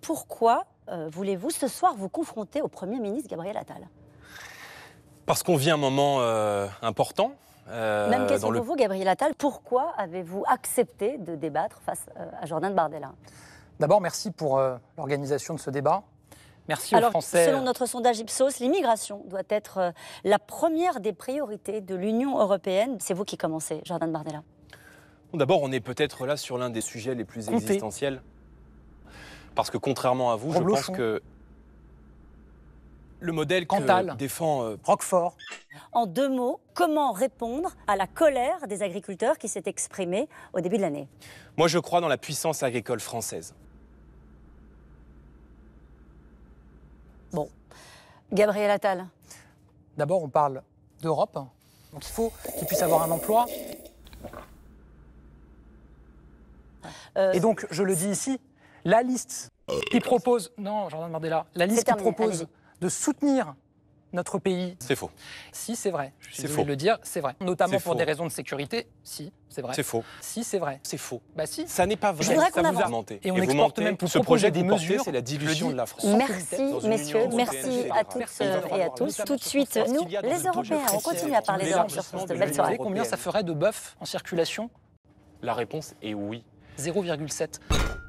pourquoi euh, voulez-vous ce soir vous confronter au Premier ministre Gabriel Attal Parce qu'on vit un moment euh, important. Euh, Même question pour vous, Gabriel Attal. Pourquoi avez-vous accepté de débattre face à Jordan Bardella D'abord, merci pour l'organisation de ce débat. Merci aux Français. Selon notre sondage Ipsos, l'immigration doit être la première des priorités de l'Union européenne. C'est vous qui commencez, Jordan Bardella. D'abord, on est peut-être là sur l'un des sujets les plus existentiels parce que contrairement à vous, je pense que le modèle Cantal. défend euh, Roquefort. En deux mots, comment répondre à la colère des agriculteurs qui s'est exprimée au début de l'année Moi, je crois dans la puissance agricole française. Bon. Gabriel Attal. D'abord, on parle d'Europe. Donc il faut qu'il puisse avoir un emploi. Euh, Et donc, je le dis ici, la liste euh, qui euh, propose, non, la liste qui propose de soutenir notre pays. C'est faux. Si, c'est vrai. C'est faux. le dire, c'est vrai. Notamment pour des raisons de sécurité. Si, c'est vrai. C'est faux. Si, c'est vrai. C'est faux. Bah si. Ça n'est pas vrai. Je voudrais qu'on a Et on exporte même pour ce projet des mesures. C'est la dilution de la France. Merci, messieurs. Merci à toutes et à tous. Tout de suite, nous, les Européens, on continue à parler de sur France. Belle soirée. Vous combien ça ferait de bœuf en circulation La réponse est oui. 0,7.